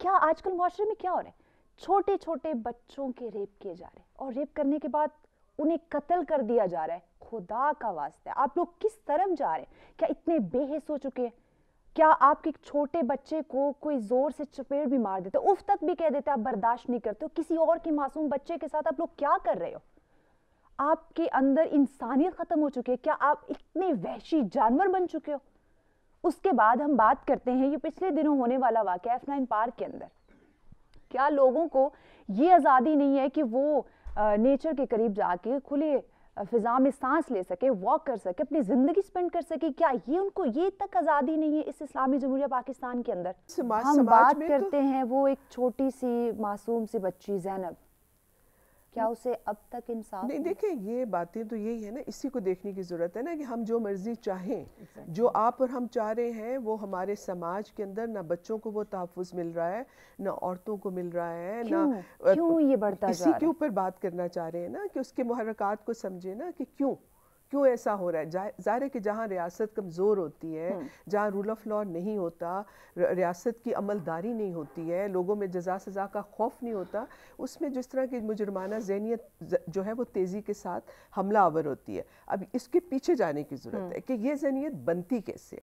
क्या आजकल माशरे में क्या हो रहा है छोटे छोटे बच्चों के रेप किए जा रहे हैं और रेप करने के बाद उन्हें कत्ल कर दिया जा रहा है खुदा का वास्ता आप लोग किस तरफ जा रहे हैं क्या इतने बेहस हो चुके हैं क्या आपके छोटे बच्चे को कोई ज़ोर से चपेट भी मार देते उफ तक भी कह देते आप बर्दाश्त नहीं करते हो किसी और के मासूम बच्चे के साथ आप लोग क्या कर रहे हो आपके अंदर इंसानियत ख़त्म हो चुकी है क्या आप इतने वहशी जानवर बन चुके हो उसके बाद हम बात करते हैं ये पिछले दिनों होने वाला वाक्य एफ नाइन पार्क के अंदर क्या लोगों को ये आज़ादी नहीं है कि वो नेचर के करीब जाके खुले फिज़ा में सांस ले सके वॉक कर सके अपनी ज़िंदगी स्पेंड कर सके क्या ये उनको ये तक आज़ादी नहीं है इस इस्लामी जमहूरिया पाकिस्तान के अंदर समाज, हम समाज बात करते तो... हैं वो एक छोटी सी मासूम सी बच्ची जैनब क्या हम्म। उसे अब तक इंसाफ नहीं देखिए ये बातें तो यही है ना इसी को देखने की ज़रूरत है ना कि हम जो मर्ज़ी चाहें जो आप और हम चाह रहे हैं वो हमारे समाज के अंदर ना बच्चों को वो तहफ़ मिल रहा है ना औरतों को मिल रहा है क्यों? ना क्यों ये बढ़ता इसी के ऊपर बात करना चाह रहे हैं ना कि उसके मुहरक को समझे ना कि क्यों क्यों ऐसा हो रहा है जाहिर है कि जहाँ रियासत कमज़ोर होती है हम्म। जहाँ रूल ऑफ लॉ नहीं होता रियासत की अमलदारी नहीं होती है लोगों में जजा सज़ा का खौफ नहीं होता उसमें जिस तरह की मुजरमाना जहनीत जो है वो तेज़ी के साथ हमला आवर होती है अब इसके पीछे जाने की ज़रूरत हम्म। है कि ये जहनीत बनती कैसे